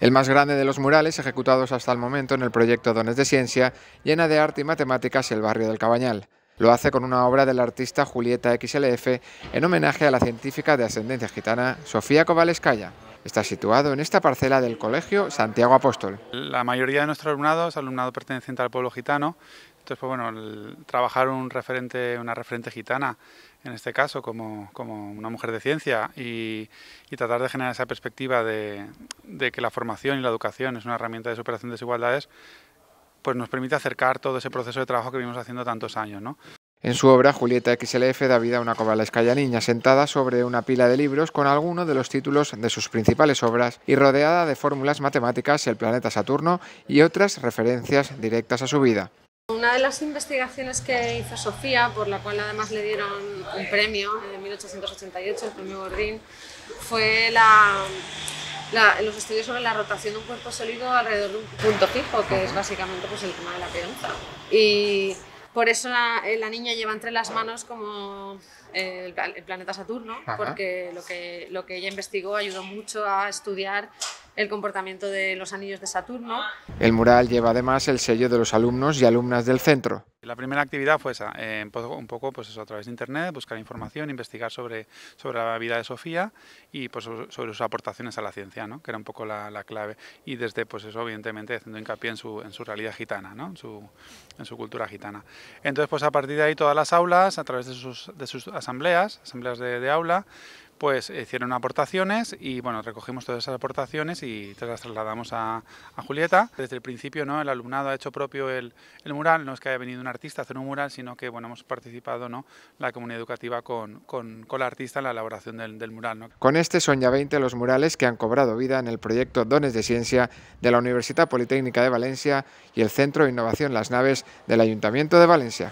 El más grande de los murales ejecutados hasta el momento en el proyecto Dones de Ciencia llena de arte y matemáticas el barrio del Cabañal. Lo hace con una obra del artista Julieta XLF en homenaje a la científica de ascendencia gitana Sofía Kovaleskaya. Está situado en esta parcela del Colegio Santiago Apóstol. La mayoría de nuestros alumnados alumnado perteneciente al pueblo gitano, entonces pues bueno, trabajar un referente, una referente gitana, en este caso como, una mujer de ciencia y, tratar de generar esa perspectiva de, que la formación y la educación es una herramienta de superación de desigualdades, pues nos permite acercar todo ese proceso de trabajo que vivimos haciendo tantos años. En su obra, Julieta XLF da vida a una cobalescaya niña sentada sobre una pila de libros con alguno de los títulos de sus principales obras y rodeada de fórmulas matemáticas, el planeta Saturno y otras referencias directas a su vida. Una de las investigaciones que hizo Sofía, por la cual además le dieron un premio en 1888, el premio Gordín, fue la, los estudios sobre la rotación de un cuerpo sólido alrededor de un punto fijo, que es básicamente pues, el tema de la peonza. Y por eso eh, la, niña lleva entre las manos como eh, el, planeta Saturno, porque lo que, lo que ella investigó ayudó mucho a estudiar el comportamiento de los anillos de Saturno. El mural lleva además el sello de los alumnos y alumnas del centro. La primera actividad fue esa, eh, pues, un poco pues eso, a través de Internet, buscar información, investigar sobre, sobre la vida de Sofía y pues, sobre sus aportaciones a la ciencia, ¿no? que era un poco la, clave. Y desde pues eso, evidentemente, haciendo hincapié en su, en su realidad gitana, ¿no? en, su, cultura gitana. Entonces, pues a partir de ahí todas las aulas, a través de sus, asambleas, asambleas de aula, pues eh, hicieron aportaciones y bueno, recogimos todas esas aportaciones y te las trasladamos a, Julieta. Desde el principio ¿no? el alumnado ha hecho propio el, mural, no es que haya venido un artista a hacer un mural, sino que bueno, hemos participado ¿no? la comunidad educativa con, con, la artista en la elaboración del, mural. Con este son ya 20 los murales que han cobrado vida en el proyecto Dones de Ciencia de la Universidad Politécnica de Valencia y el Centro de Innovación Las Naves del Ayuntamiento de Valencia.